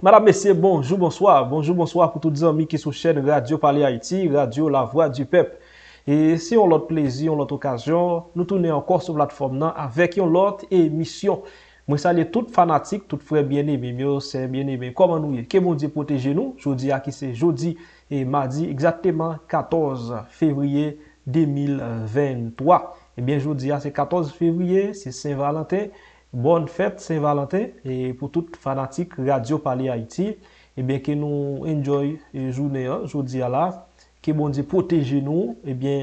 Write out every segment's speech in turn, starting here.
Madame Messie, bonjour, bonsoir, bonjour, bonsoir pou touti zanmi ki sou chèn Radio Palais Haïti, Radio La Voix du Pepe. E se yon lot plezi, yon lot okazyon, nou tounen ankor sou platform nan, avek yon lot emisyon. Mwen sali tout fanatik, tout fwe bien eme, mwen osen bien eme, koman nou ye? Ke moun di proteje nou? Jodi a ki se jodi e madi, egzatèman 14 fevriye 2023. Ebyen jodi a se 14 fevriye, se Saint Valentin. Bon fèt, sè Valentin, e pou tout fanatik Radio Pali Haiti, e eh ben ke nou enjoy jounè, joun di ala, ke bon di proteje nou, e eh ben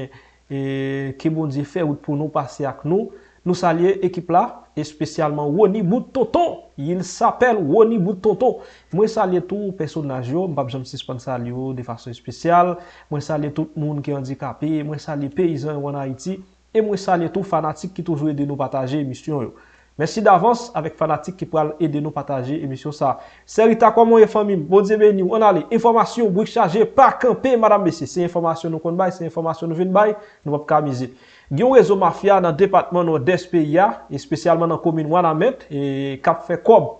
ke eh, bon di fè wout pou nou pase ak nou. Nou salye ekip la, espesyalman Wony Boutoto, yil s'apel Wony Boutoto. Mwen salye tout personaj yo, mpap jansis pan salyo de fasyon espesyal, mwen salye tout moun ki andikapi, mwen salye peizan yon Haiti, e mwen salye tout fanatik ki toujwe de nou pataje emisyon yo. Mèsi d'avans avèk fanatik ki pou al edè nou patajè emisyon sa. Seri ta kwa moun e fami, bodze bènyou, an alè, informasyon bwik chaje pa kèmpe, madame bèsi. Se informasyon nou kon bèy, se informasyon nou vin bèy, nou ap kèmizè. Gyon rezo mafya nan depatman nou DSPIA, espesyalman nan komin wana mèd, e kap fè kob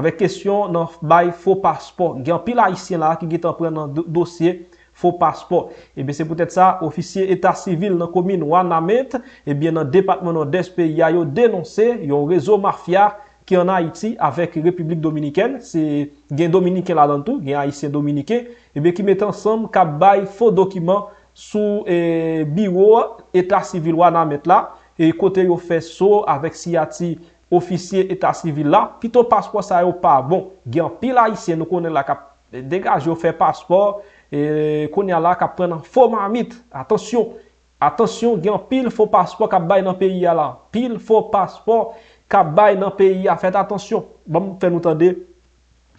avèk kesyon nan bèy fò paspon. Gyon pi la isyen la ki git an pren nan dosye. fò paspor. Ebe, se pou tèt sa, ofisye etat sivil nan komine wana met, ebe, nan depatmanon despe, ya yo denonse, yo rezo marfya ki an Haiti, avek Republik Dominiken, se gen Dominiken la dan tou, gen Haitien Dominiken, ebe, ki met ansanm, ka bay fò dokiman sou biwo etat sivil wana met la, e kote yo fè so, avek si ya ti ofisye etat sivil la, pi to paspor sa yo pa, bon, gen pil Haitien nou konen la, degaj yo fè paspor, E konya la ka pren an fo mamit atensyon, atensyon gen pil fo paspor ka bay nan peyi a la pil fo paspor ka bay nan peyi a, fet atensyon bon, fe nou tande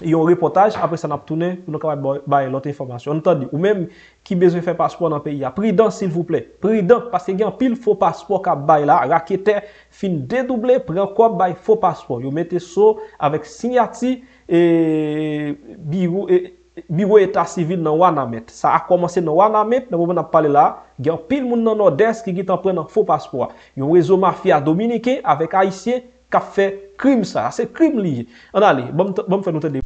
yon reportaj, apre sa nap toune pou nou ka bay lote informasyon, nou tande ou menm ki beze fe paspor nan peyi a, pridan sil vouple pridan, paske gen pil fo paspor ka bay la, rakete fin dedouble, pren kop bay fo paspor yon mete so, avek sinyati eee, biro eee Bivou etat sivil nan wana met, sa a komanse nan wana met, nan mwen ap pale la, gyan pil moun nan no desk ki git ap pren nan fo paspo a. Yon rezo mafya Dominike, avek Haitien, kap fe krim sa, se krim li. Anale, bon mwen fè nou te de.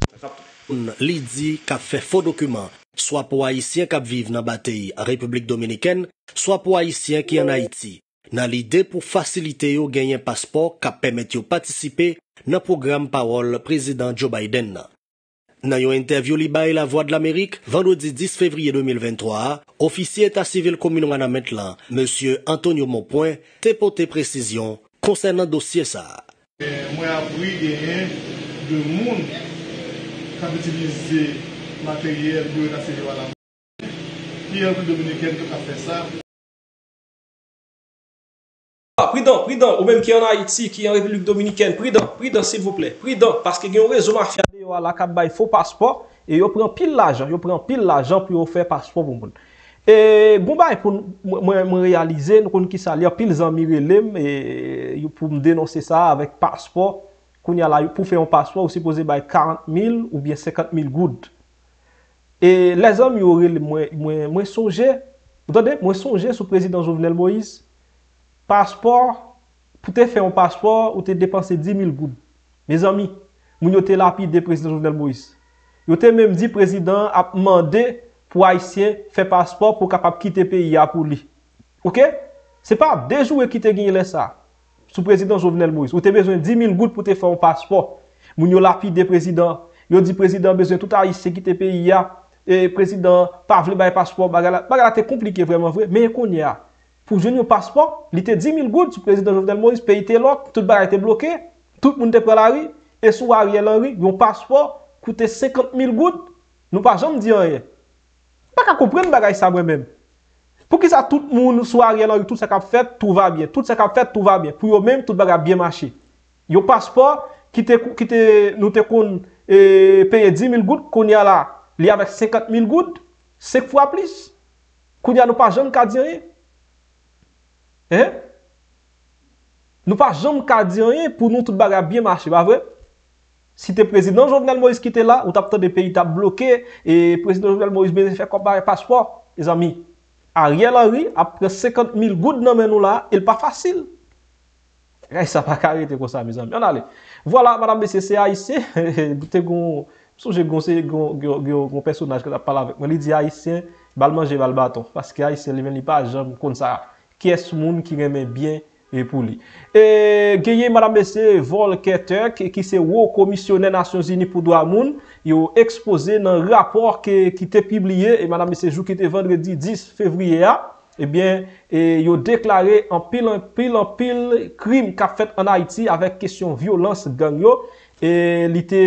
Li di kap fe fo dokuman, swa pou Haitien kap viv nan bateyi a Republik Dominiken, swa pou Haitien ki an Haiti. Nan li de pou fasilite yo genyen paspo, kap pemet yo patisipe nan program pawol prezident Joe Biden nan. Nan yon interview li bae la Voix de l'Amérique, vendredi 10 fevrier 2023, ofisier etat civil komil wana met lan, Monsieur Antonio Mopoin, tepote prezisyon konsernan dosye sa. Eh, mwen apri genyen de moun kap etilize materyel gwe la civil wana met lan, ki anpil de moun genyen kap etilize materyel gwe la civil wana met lan. Ah, pridon, pridon, ou menm ki an Haiti, ki an Republik Dominikène, pridon, pridon s'il vous plè, pridon, paske gen yon rezon marfi.... yon akab bay fò paspor, e yon pren pil l'ajan, yon pren pil l'ajan pou yon fè paspor voun moun. E, bon bay, mwen realize, nou konn ki sa li a pil zan mirelem, e, yon pou m denonse sa avèk paspor, koun yon alay yon pou fè yon paspor, ou se pose bay 40.000 ou bien 50.000 goud. E, le zan mwen sonje, mwen sonje sou prezident Jovenel Moïse, paspor, pou te fè an paspor, ou te depanse 10.000 gout. Mez ami, moun yo te lapide prezident Jovenel Moïse. Yo te mèm di prezident ap mande pou Aïsien fè paspor pou kapap ki te pe ya pou li. Ok? Se pa dejou e ki te genye len sa, sou prezident Jovenel Moïse. Ou te bezwen 10.000 gout pou te fè an paspor, moun yo lapide prezident. Yo di prezident bezwen tout Aïsien ki te pe ya, e prezident, pa vle baye paspor, bagala. Bagala te komplike vreman vwe, men konye a. pou jwen yon paspor, li te 10.000 gout, sou prezident Jovdel Moris pe ite lòk, tout bagay te bloke, tout moun te pre la ri, e sou a rielan ri, yon paspor, koute 50.000 gout, nou pa jom di an ye. Bak a kompren bagay sabre men. Pou ki sa tout moun, sou a rielan ri, tout se kap fet, tout va bien, tout se kap fet, tout va bien. Pou yo men, tout bagay biye machi. Yon paspor, ki te nou te kon peye 10.000 gout, koun ya la li avek 50.000 gout, sek fwa plis, koun ya nou pa jom ka di an ye, Nou pa jom ka di anye pou nou tout baga biye mwache, ba vre? Si te prezident Jovenel Moïse ki te la, ou ta pte de peyi ta bloke, e prezident Jovenel Moïse beze fèk kon baga e paspo, e zami, a rye la rye, apre 50.000 gout nanmen nou la, el pa fasil. E eh, sa pa kare te konsa, me zami, an ale. Voilà, madame Bessie, se a isi, gote goun, souje goun se goun personaj ke ta pala vek. Mwen li di a isi, bal manje bal baton, paske a isi li ven li pa jom kon sa rap. ki es moun ki reme byen epou li. E gyeye madame se Vol Keter ki se wou komisyonè Nasyon Zini poudwa moun yo ekspoze nan rapor ki te pibliye e madame se jou ki te vendredi 10 fevriyea ebyen yo deklare an pil an pil an pil krim ka fet an Haiti avèk kesyon violans gangyo e li te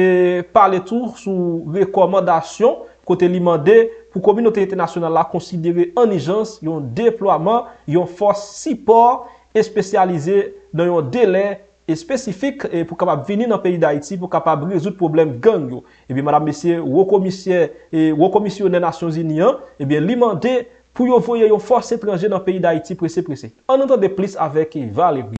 pale tou sou rekomandasyon kote li mande pou komi noterite nasyonal la konsidere anijans yon deploaman, yon fos sipor, espesyalize nan yon dele espesifik e pou kapab veni nan peyi da Haiti pou kapab rezout problem gang yo. Ebi madame mesye, wokomisye, wokomisye yon e nasyon zinian, ebi li mande pou yon voye yon fos etranje nan peyi da Haiti prese prese. Anantande plis avek Valérie.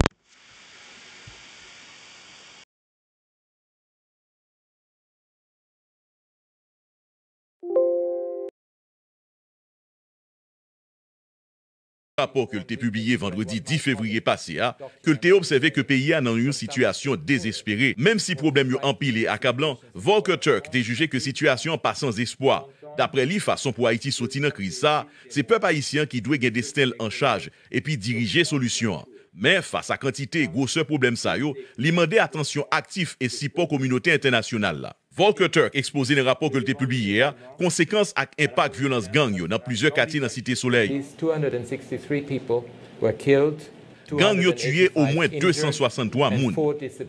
rapport ke lte publye vendredi 10 fevriye pase a, ke lte obseve ke peyi an nan yon situasyon desespere. Mem si problem yon empile akablan, Volker Turk de juje ke situasyon pasan zespoi. Dapre li fason pou Haiti soti nan kriz sa, se pe pa isyan ki dwe gen destel an chaj, epi dirije solusyon. Men fasa kantite gwo se problem sayo, li mande atensyon aktif e si pou komunote internasyonal la. Paul Kerturk ekspose le rapor ke lte publiye a, konsekans ak impak violans gangyo nan plusieurs kati nan Siti Soleil. Gangyo tuye au mwen 263 moun,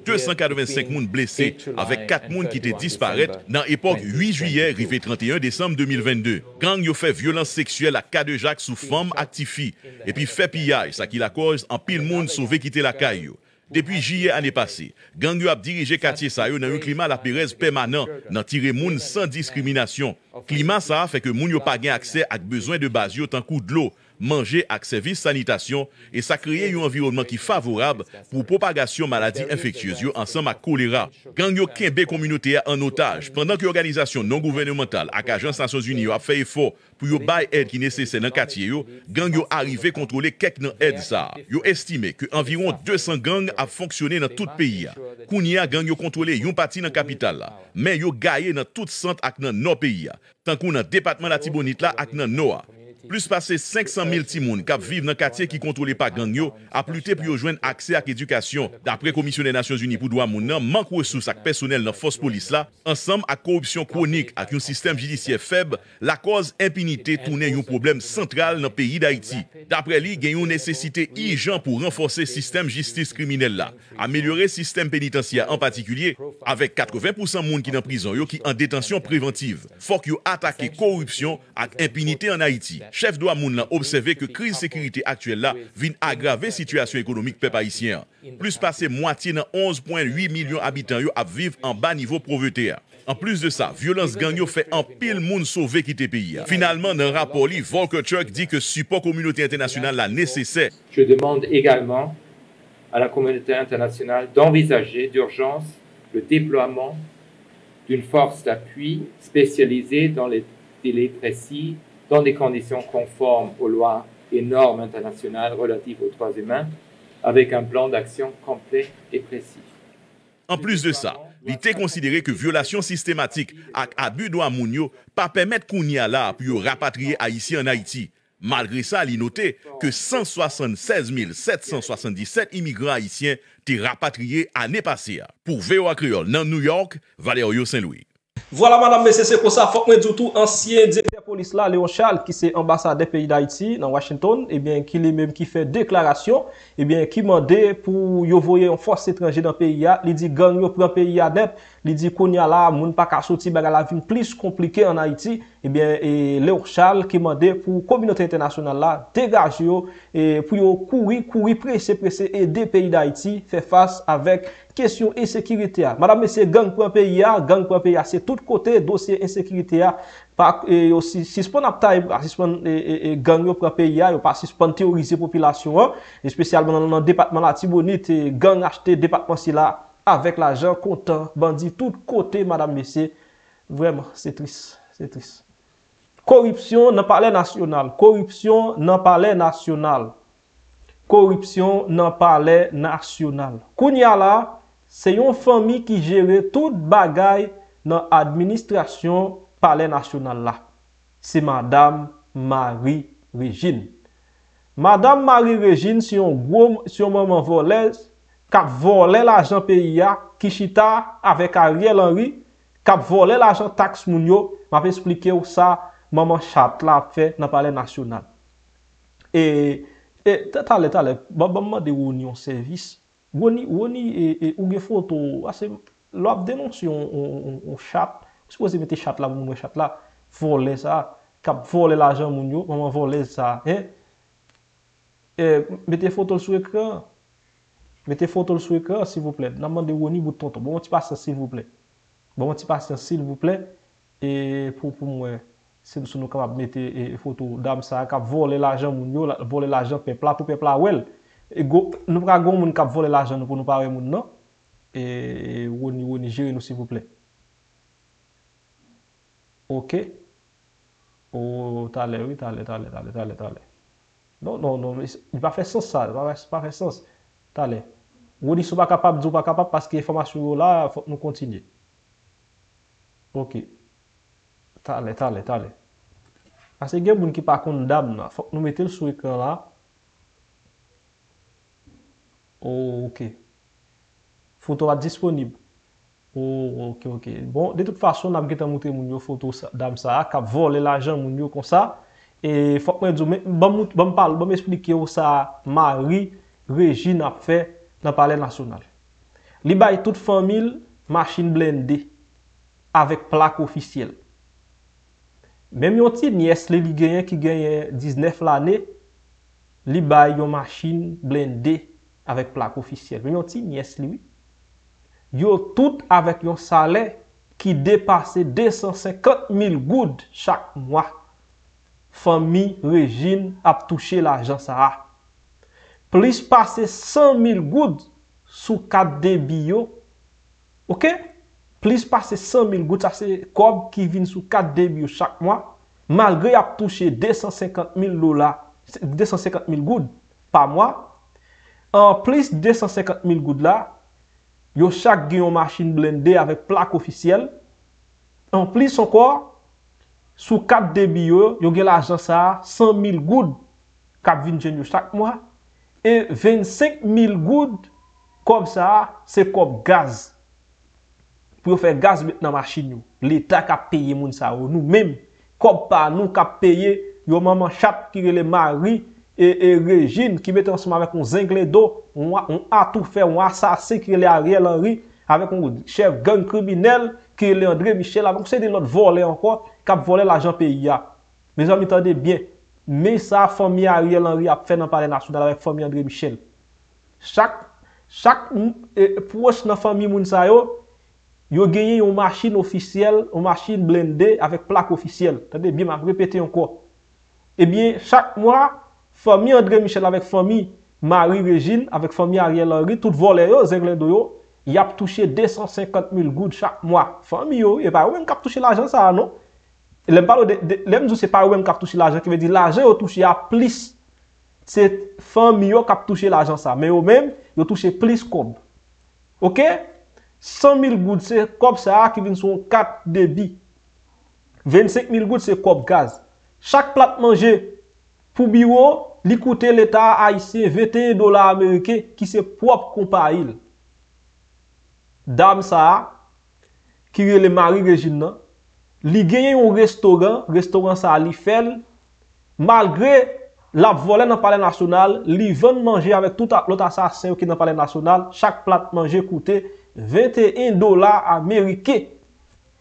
245 moun blese, avek 4 moun ki te disparet nan epok 8 juye rive 31 desemm 2022. Gangyo fe violans seksuel akade jak sou fam aktifi, epi fe piyaj sa ki la koz an pil moun souve kite la kayo. Depi jye ane pase, gang yo ap dirije katiye sa yo nan yon klima la perez pemanan nan tire moun san diskriminasyon. Klima sa a feke moun yo pa gen akse ak bezwen de bazyo tan kou dlo. manje ak servis sanitasyon e sa kreye yon environman ki favorab pou propagasyon maladi infektyozyon ansanm ak kolera. Gang yo kenbe komynotiya an otaj pendan ki organizasyon non-gouvernemental ak Ajans Nasyons Uniyo ap fey efo pou yo bay ed ki neseyse nan katiye yo gang yo arive kontrole kek nan ed sa. Yo estime ke environ 200 gang ap fonksyone nan tout peyi ya. Kounia gang yo kontrole yon pati nan kapital la men yo gaye nan tout sant ak nan no peyi ya tankou nan depatman la tibonit la ak nan no a. Plus pase 500.000 timoun kap vive nan katye ki kontrole pa gang yo, ap lute pou yo jwen akse ak edukasyon. Dapre Komisyonè Nasyon Zuni Poudwa Mounan, mank wè sou sak personel nan fos polis la, ansam ak korupsyon kronik ak yon sistem jidisye feb, la koz empinite toune yon problem sentral nan peyi d'Haïti. Dapre li, gen yon nesesite i jan pou renforsè sistem jistis kriminel la. Amelyore sistem penitensiya an patikulye, avèk 80% moun ki nan prizon yo ki an detansyon preventiv. Fok yo atake korupsyon ak empinite an Haïti. Chef doit a observer que crise sécurité actuelle vient aggraver situation économique peuple Plus passé moitié dans 11.8 millions habitants vivent en bas niveau pauvreté. En plus de ça, violence gagne fait un pile monde sauver quitter pays. Finalement, dans le rapport, Volker Chuck dit que support communauté internationale la nécessaire. Je demande également à la communauté internationale d'envisager d'urgence le déploiement d'une force d'appui spécialisée dans les délais précis dans des conditions conformes aux lois et normes internationales relatives aux droits humains, avec un plan d'action complet et précis. En plus de ça, il était considéré que violation systématique à abus de mounio pas permettent pas a pour rapatrier Haïtien en Haïti. Malgré ça, il notait que 176 777 immigrants haïtiens étaient rapatriés l'année passée. Pour VOA Creole, dans New York, Valerio Saint-Louis. Voilà, madame, mais c'est pour ça, faut que tout ancien isla Leon Charles ki se ambasa de peyi d'Haïti nan Washington, ebyen eh ki li mèm ki fè deklarasyon, ebyen eh ki mande pou yo voye yon fòs etranje d'an peyi ya, li di gang yo pran peyi ya dèp, li di konya la moun pa ka soti baga la vin plis komplike an Haïti, ebyen eh Leon Charles ki mande pou kominote internasyonan la, degaj yo pou yo koui koui prese prese e de peyi d'Haïti, fè fas avèk kèsyon ensekirite ya. Mada mè se gang pran peyi ya, gang pran peyi ya se tout kote dosye ensekirite ya, E, yo sispon apta e, e, e gang yo prape ya, yo pa sispon teorize popilasyon an, espesyalman nan depatman la tibonite, gang achete depatman sila, avek la jan kontan, bandi, tout kote, madame messe, vreman, se tris, se tris. Korupsyon nan pale nasyonal, korupsyon nan pale nasyonal, korupsyon nan pale nasyonal. Kounia la, se yon fami ki jere tout bagay nan administrasyon pale nasyonal la. Si Madame Marie Regine. Madame Marie Regine, si yon gwo, si yon maman volez, kap vole la janpe ya, kishita avek a riel anri, kap vole la jan taks moun yo, ma pe explike ou sa, maman chap la fe na pale nasyonal. E, e, talet, talet, babanman bon, de wouni yon servis, wouni, wouni, e, e, ouge foto, ase, ah, lop denonsi yon, yon, yon chap, Sposi mette chat la, moun wè chat la, volè sa, kap volè l'ajan moun yo, moun wè volè sa, he? E, eh, mette fotol sou ekran, mette fotol sou ekran, sivouple, namande wè ni bouton ton, moun ti pasen sivouple, moun ti pasen sivouple, e, pou pou mwen, se nou sou nou kapap mette fotol eh, dam sa, kap volè l'ajan moun yo, volè l'ajan pepla pou pepla wèl, nou pra goun moun kap volè l'ajan nou pou nou pare moun nan, e, wè ni, wè ni, jirè nou sivouple, e, Ok, ou talè, oui talè, talè, talè, talè. Non, non, non, y pa fè sens sa, y pa fè sens. Talè, wou di sou pa kapab, zou pa kapab, paske informasyon yo la, fòk nou kontinye. Ok, talè, talè, talè. Asè gen bon ki pa akon nou dam nou la, fòk nou mette l sou y kè la. Ok, fòk tou va disponibou. O, oh, ok, ok. Bon, de tout fason, nam geta moutre moun yo foto dam sa a, kap vol e la jan moun yo kon sa. E, fok mwen djou, bom mout, bom pal, bom esplike yo sa Mari, Regine, ap fe nan pale nasyonal. Li bay tout famil, machine blendé, avèk plak ofisyel. Mèm yon ti, ni esli li genyen, ki genyen 19 l'anè, li bay yon machine blendé avèk plak ofisyel. Mèm yon ti, ni esli li. yo tout avèk yon salè ki depase 250.000 goud chak mwa. Fami, rejin, ap touche la jan sa a. Plis pase 100.000 goud sou 4 debiyo, ok? Plis pase 100.000 goud, sa se kob ki vin sou 4 debiyo chak mwa, malgre ap touche 250.000 lola, 250.000 goud, pa mwa. En plis 250.000 goud la, Yo chak gen yon machin blende avèk plak ofisyel. En plis ankor, sou kap debi yo, yo gen la ajan sa, 100.000 goud. Kap vinjen yo chak mwa. E 25.000 goud, kob sa, se kob gaz. Pyo fe gaz bet nan machin yo. L'Etat kap peye moun sa ou nou men. Kob pa nou kap peye yo maman chak kire le mari moun. E, e Regine ki mette anseman vek ou zengle do, ou an atou fe, ou an asase kile Ariel Henry avek ou chev gang kribinel kile André Michel, avon se de lot vole anko, kap vole l'ajant P.I.A. Me zan mi tande bie, me sa fomi Ariel Henry ap fe nan pale nasou dal avek fomi André Michel. Chak, chak e, pou wesh nan fomi moun sayo, yo genye yon machine ofisiel, yon machine blendé avek plak ofisiel. Tande bima, repete anko. E eh bie, chak mwa, Fomi André Michel avèk fomi Marie Régil, avèk fomi Ariel Henry, tout volè yo, zèk lè do yo, yap touche 250.000 goud chak mwa. Fomi yo, yè e pa wèm kap touche l'ajan sa, anon. Lèm palo, lèm djou se pa wèm kap touche l'ajan, ki vè di l'ajan yo touche ya plis. Se fomi yo kap touche l'ajan sa, mè yo mèm, yo touche plis kob. Ok? 100.000 goud se kob sa akivin son 4 debi. 25.000 goud se kob gaz. Chak plat manje pou biwo, li koute l'Etat a isi 21 dolar Amerike ki se prop kompa il. Dame sa a, kire le mari rejin nan, li genye yon restoran, restoran sa a li fel, malgre la volen nan pale nasyonal, li ven manje avèk touta lota sa asen w ki nan pale nasyonal, chak plat manje koute 21 dolar Amerike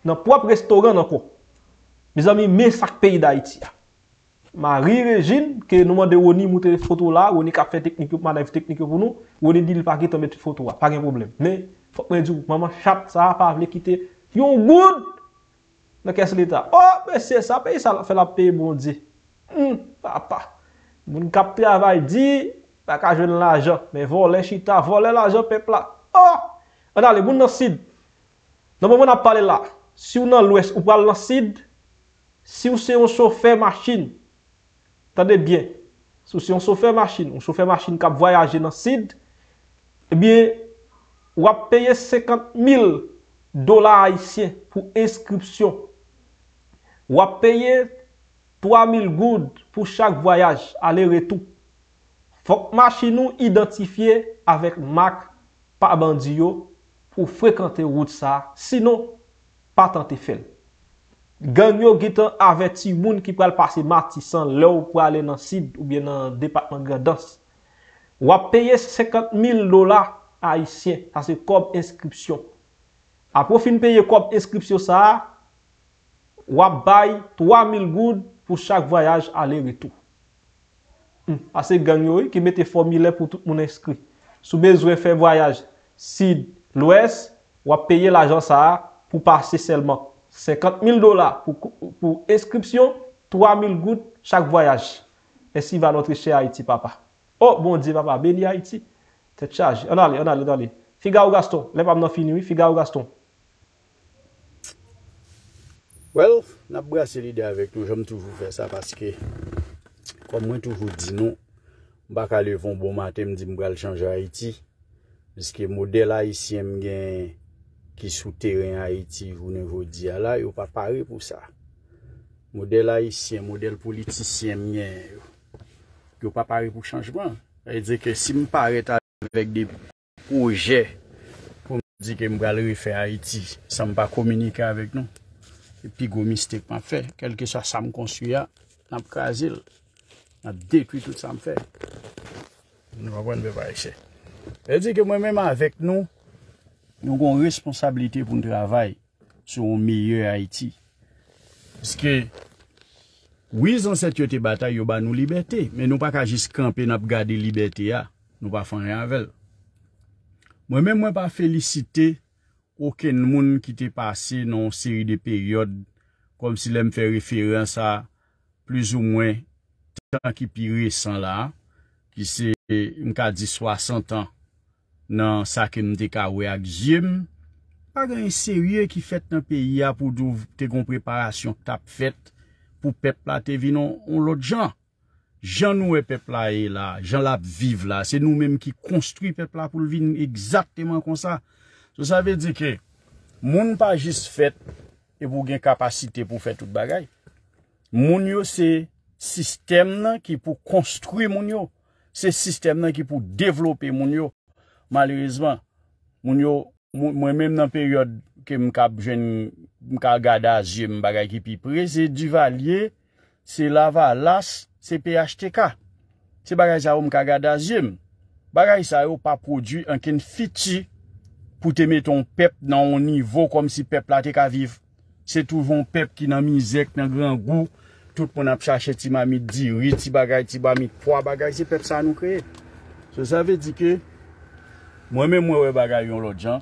nan prop restoran nan kon. Bizami me sak peyi da iti a. Ma ri rejin, ke nouman de wony moutre foto la, wony kape teknik yo pou man aviv teknik yo pou nou, wony di li pa ki te meti foto la, pa gen problem. Men, fok mwen di ou, maman chat, sa pa avle kite, yon goun, nan kes li ta, oh, men se sa pe, sa la fe la pe, moun di, hmm, pa pa, moun kapi avay di, pa ka jwen l'ajan, men volen chita, volen l'ajan pepla, oh, anale, moun nan sid, nan moun moun ap pale la, si ou nan l'ouest, ou pal nan sid, si ou se ou so fe machin, Sade bie, sou si yon sou fè machine, yon sou fè machine kap voyaje nan sid, e bie, wap peye 50.000 dola a isye pou inskripsyon. Wap peye 3.000 goud pou chak voyaje ale retou. Fok machine ou identifiye avèk mak pa bandiyo pou frekante wout sa. Sinon, pa tante fèl. Ganyo gitan aveti moun ki pral pase mati san lè ou pral alè nan SID ou bè nan depatman gredans. Wap peye 50.000 lola a isyen. Ase komp inskripsyon. A profil peye komp inskripsyon sa a, wap baye 3.000 goun pou chak vayaj alè ritou. Hmm. Ase ganyo ki mette formile pou tout moun inskri. Sou bezwe fè vayaj SID lwes, wap peye l'ajan sa a pou pase selman. 50.000 dola pou inskripsyon, 3.000 gout chak voyaj. Esi va notri che Haiti, papa. Oh, bon di, papa, beni Haiti. Tè charge. On ale, on ale, on ale. Figa ou gaston. Lè pa mnon finoui, figa ou gaston. Well, na pou gase lide avek nou, jom toujou fè sa, paske kom mwen toujou di nou, baka levon bon matè mdi mgal chanjou Haiti, jiske mode la ICM gen... ki sou teren Haiti, yo nevo diya la, yo pa pare pou sa. Model Haitien, model politisyen mien, yo pa pare pou chanjman. E diye ke si m pa reta vek de poujè, pou m diye ke m gal refe Haiti, sa m pa kominike avek nou. E pi gomiste pou an fe, kelke sa sa m konsuya, nan krasil, nan dekwi tout sa m fe. Nou avan be pa aise. E diye ke mwen men ma avek nou, Nou kon responsabilite pou nou travay sou ou miye Haiti. Piskè, wè zan sètyote bata yo ba nou libetè, men nou pa kajis kampe nap gade libetè ya, nou pa fan rè avèl. Mwen mè mwen pa felisite ou ken moun ki te pase nou seri de peryode kom si lè m fè referans a plus ou mwen tan ki pi resan la, ki se m ka di 60 an. nan sa kem de ka we ak zyem, pa gen yon serye ki fet nan peyi ya pou te gon preparasyon tap fet pou pepla te vinon ou lot jan. Jan nou e pepla e la, jan lap viv la, se nou menm ki konstruy pepla pou vin exakteman konsa. So sa ve di ke, moun pa jis fet e pou gen kapasite pou fet tout bagay. Moun yo se sistem nan ki pou konstruy moun yo, se sistem nan ki pou devlope moun yo, Malerezman, mwen menm nan peryode ke mka gada zyem bagay ki pi pre, se duvalye, se lava las, se pi achte ka. Se bagay sa yo mka gada zyem, bagay sa yo pa produ anken fiti pou te meton pep nan on nivou kom si pep la te ka viv. Se touvon pep ki nan mi zek nan gran gou, tout moun ap chache ti mami diri, ti bagay ti bami kwa bagay, se pep sa nou kre. Se sa ve di ke... Mwen mwen mwen wè bagay yon lò djan,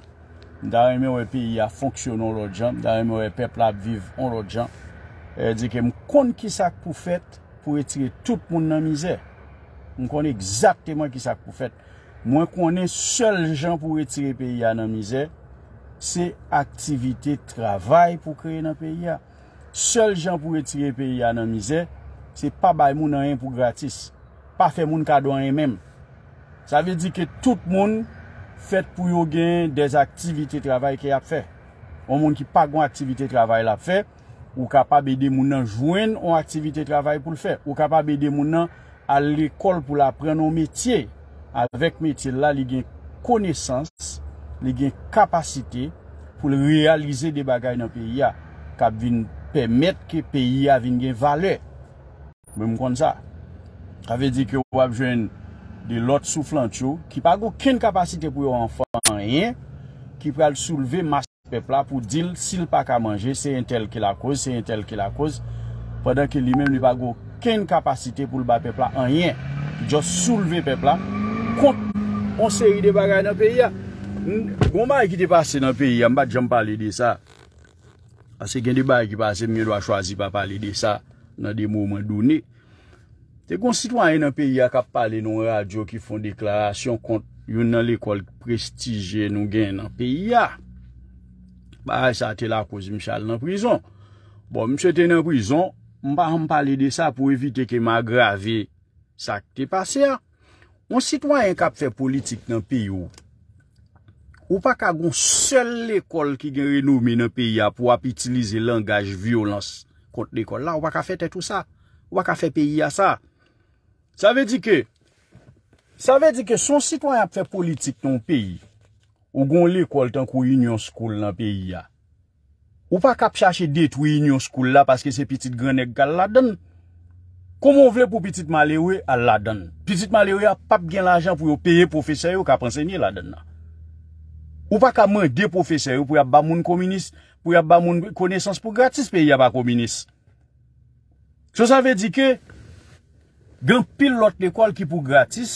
mwen mwen mwen wè piya fonksyonon lò djan, mwen mwen mwen wè peplap viv on lò djan, e di ke m kon ki sak pou fèt pou etire tout moun nan mizè. M kon ekzaktèman ki sak pou fèt. Mwen konen sel jan pou etire piya nan mizè, se aktivite travay pou kre nan piya. Sel jan pou etire piya nan mizè, se pa bay moun nan yon pou gratis. Pa fe moun kado an yon mèm. Sa ve di ke tout moun Fèt pou yo gen dez aktivite travay ke ap fè. O moun ki pa gwen aktivite travay la fè. Ou kap ap be de mounan jwen an aktivite travay pou l fè. Ou kap ap be de mounan al ekol pou la pren an metye. Avèk metye la li gen konesans, li gen kapasite pou l realize de bagay nan peyi ya. Kap vin pèmèt ke peyi ya vin gen vale. Mwen mwen kon sa. Kave di ke wap jwen... de lot souflant yo, ki pa go ken kapasite pou yo anfan an yen, ki pa l souleve mas pepla pou dil sil pa ka manje, se yon tel ki la koz, se yon tel ki la koz, padan ki li men li pa go ken kapasite pou l ba pepla an yen, ki jo souleve pepla, kont, on se yi de bagay nan peya, goma yi ki te pase nan peya, mbat jom pale de sa, ase gen de bagay ki pase, mi do a chwazi pa pale de sa, nan de mouman douni, Te kon sitwanyen nan peyi a kap pale non radyo ki fon deklarasyon kont yon nan l'ekol prestijen nou gen nan peyi a. Ba, a, sa te la kozi mchal nan prizon. Bon, mche te nan prizon, mba an pale de sa pou evite ke ma grave sa ki te pase a. Konsitwanyen kap fe politik nan peyi ou, ou pa ka gon sel l'ekol ki gen renoumi nan peyi a pou ap itilize langaj violans kont l'ekol la, ou pa ka fete tout sa, ou pa ka fe peyi a sa. Sa ve di ke... Sa ve di ke son sitwany ap fè politik ton peyi... Ou gon l'ekol tan kou Union School nan peyi ya... Ou pa kap chache det ou Union School la... Paske se pitit gwen ek kal ladan... Komon vle pou pitit malewe a ladan... Pitit malewe a pap gen l'ajan pou yo peye profeseyo... Kap ansenye ladan na... Ou pa ka mwen de profeseyo pou yo ap ba moun kominis... Pou yo ap ba moun konesans pou gratis peyi ya ba kominis... So sa ve di ke... Gen pil lot l'ekol ki pou gratis,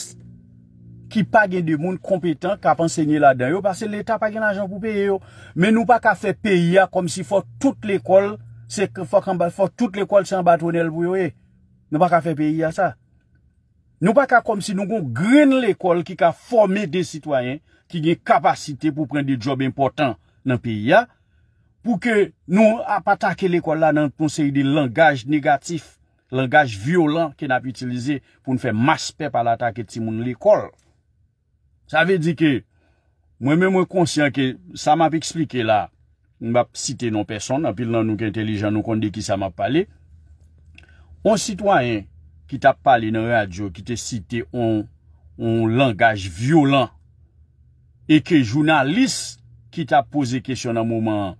ki pa gen de moun kompetant ka pansegne la den yo, parce l'Etat pa gen ajan pou peye yo. Men nou pa ka fe peye ya kom si fò tout l'ekol se fò tout l'ekol chan batonel pou yo e. Nou pa ka fe peye ya sa. Nou pa ka kom si nou kon grene l'ekol ki ka forme de sitwayen ki gen kapasite pou pren de job important nan peye ya, pou ke nou apatake l'ekol la nan konsey de langaj negatif. langaj violent ki nan ap itilize pou nou fe maspe pa la tak eti moun l'ekol. Sa ve di ki, mwen mwen mwen konsyen ki sa map eksplike la, mwen map site nan person, apil nan nou ki entelijan nou konde ki sa map pale, an sitwayen ki ta pale nan radyo ki te site an langaj violent, e ke jounalist ki ta pose kesyon nan mouman,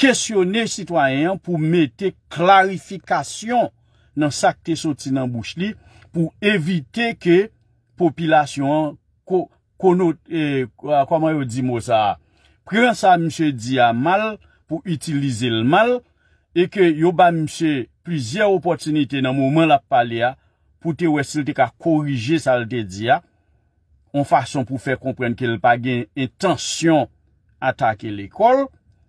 kesyonne sitwayen pou mete klarifikasyon, nan sakte soti nan bouch li pou evite ke popilasyon konot, e, kwa man yo di mo sa prensa mse di a mal pou itilize l mal e ke yo ba mse plizye opotinite nan mouman la pale a pou te wesil te ka korije sa l te di a an fason pou fe komprenn ke l pa gen etansyon atake l ekol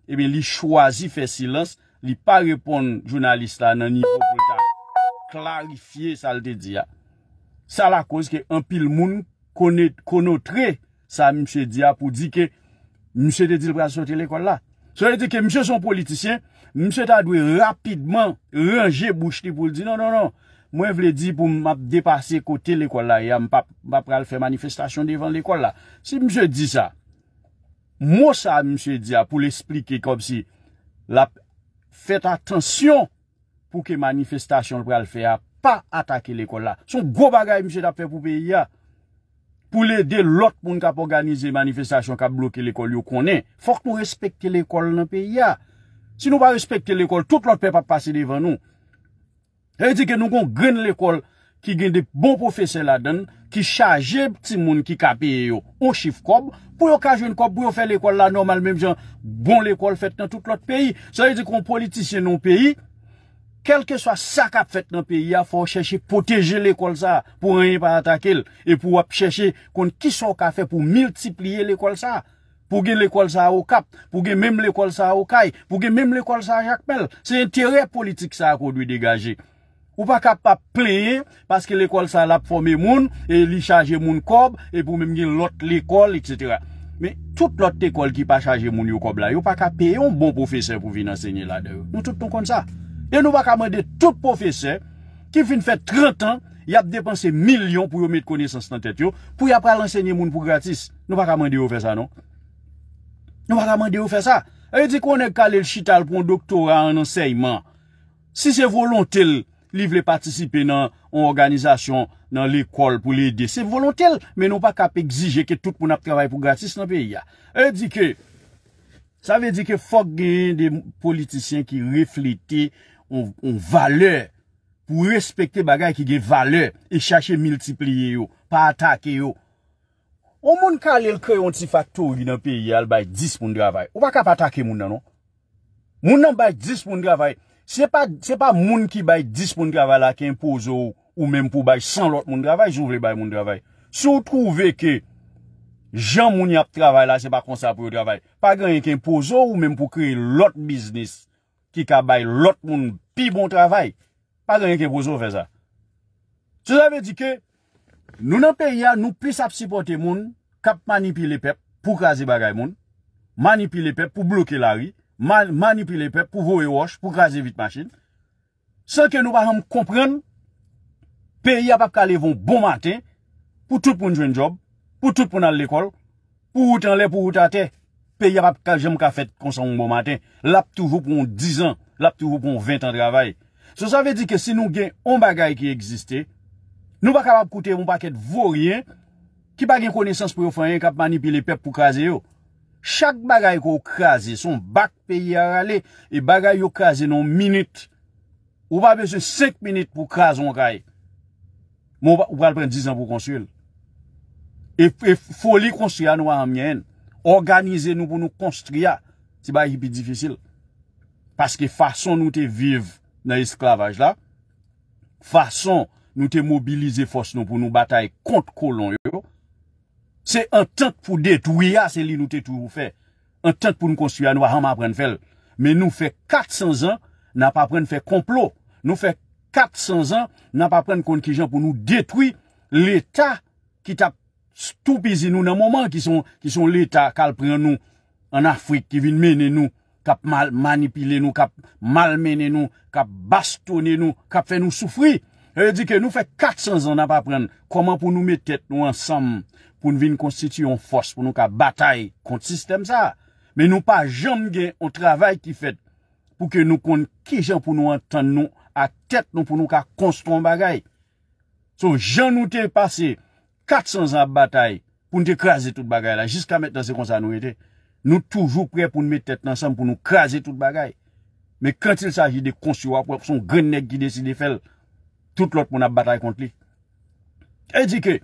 ebe li chwazi fe silans, li pa repon jounaliste la nan nivou ble klarifiye sa l te di ya. Sa la kouz ke an pil moun konotre sa msè di ya pou di ke msè te di l prase sote l ekol la. Sa l te di ke msè son politisyen, msè ta dwe rapidman range bouchte pou l di nan nan nan. Mwen vle di pou m ap depase kote l ekol la ya e m pap pral fè manifestasyon devan l ekol la. Si msè di sa, mou sa msè di ya pou l esplike kom si la fète atensyon pou ke manifestasyon l pou al fè a pa atake l ekol la. Son gwo bagay mse dap fè pou pè ya. Pou lè de l ot moun kap organize manifestasyon kap bloke l ekol yo konen. Fok nou respekte l ekol nan pè ya. Si nou pa respekte l ekol, tout l ot pè pa pase devan nou. E di ke nou kon gwen l ekol ki gwen de bon profese la den, ki chaje mti moun ki ka pè yo. On chif kob. Pou yo kaje un kob, pou yo fè l ekol la normal, mèm jan bon l ekol fèt nan tout l ot pè ya. Sa yè di kon politisyen nan pè ya, kelke swa sa kap fèt nan peyi a fò chèche potèje l'ekol sa pou rèy paratakèl e pou wap chèche kon kisò ka fè pou miltiplye l'ekol sa. Pou gè l'ekol sa wò kap, pou gè mèm l'ekol sa wò kaj, pou gè mèm l'ekol sa jakmèl. Se yon terè politik sa akou dwi degajè. Ou pa kap pa plèye paske l'ekol sa lap fò mè moun e li chage moun kob, e pou mèm gè l'ot l'ekol, etc. Me tout l'ot ekol ki pa chage moun yo kob la, yo pa kap peyon bon profeseur pou vin asenye la dev. Nou tout ton kon sa E nou pa kamande tout profeseur ki fin fè 30 an, y ap depanse milyon pou yo met kone sans tentet yo, pou y ap pral ansenye moun pou gratis. Nou pa kamande yo fè sa, non? Nou pa kamande yo fè sa. E di konen kalè l chital pou m doktora an ansèyman. Si se volontel li vle patisipe nan an organizasyon nan l ekol pou l edè. Se volontel, men nou pa kap exije ke tout pou nap travay pou gratis nan pe y a. E di ke, sa ve di ke fok gen de politisyen ki reflete ou valeur pou respekte bagay ki ge valeur e chache multiply yo, pa atake yo. Ou moun kal el kre yon ti fatou yon pe yal bay 10 moun dravay. Ou baka pa atake moun nanon? Moun nan bay 10 moun dravay, se pa moun ki bay 10 moun dravay la ki empozo ou menm pou bay 100 lot moun dravay, zouvre bay moun dravay. Se ou trouve ke jan moun yap travay la se pa konsa pou yo dravay, pa gen yon ki empozo ou menm pou kre lot biznis. Ki ka bay lot moun pi bon travay Pa genye ke bozo fe za Se zave di ke Nou nan periya nou pis ap sipote moun Kap manipile pep pou kaze bagay moun Manipile pep pou bloke la ri Manipile pep pou vou e wash Pou kaze vit machine Se ke nou baham kompren Periya pap kale von bon maten Pou tout pou nou jwen job Pou tout pou nou al lekol Pou woutan le pou woutan te peye apap kal jem ka fet konsan mou bon mou maten, lap toujou pou moun 10 an, lap toujou pou moun 20 an travay. Se sa ve di ke se nou gen yon bagay ki egziste, nou baka apap koute yon paket vò riyen, ki bagen konesans pou yon fanyen, kap manipile pep pou kaze yo. Chak bagay ko kaze, son bak peye arale, e bagay yo kaze non minute, ou pa beze 5 minute pou kaze yon kaje. Moun baka ou pral pren 10 an pou konsul. E foli konsul an wak amyenen. Organize nou pou nou konstruya, se ba yipi difisil. Paske fason nou te vive nan esklavaj la, fason nou te mobilize fos nou pou nou bataye kont kolon yo, se entente pou detwya se li nou tetwyo ou fe, entente pou nou konstruya nou a ram apren fel, men nou fe 400 an nan pa apren fe komplot, nou fe 400 an nan pa apren konkijan pou nou detwye l'Etat ki tap konkijan. stoupizi nou nan mouman ki son l'Etat kal pren nou an Afrik ki vin mene nou kap mal manipile nou, kap mal mene nou, kap bastone nou, kap fè nou soufri. E di ke nou fè 400 an nan pa pren, koman pou nou mè tèt nou ansam pou nou vin konstitu yon fòs pou nou ka batay kont sistem sa. Men nou pa jan gen yon travay ki fèt pou ke nou kon ki jan pou nou an tan nou a tèt nou pou nou ka konstron bagay. So jan nou te pase, 400 an batay pou nou te krasi tout bagay la. Jiska mette dan se kon sa nou ete. Nou toujou pre pou nou mette tet nan sam pou nou krasi tout bagay. Me kantil sa jide konstiwa pou son grennek jide si de fel. Tout lot pou nou batay kont li. E di ke,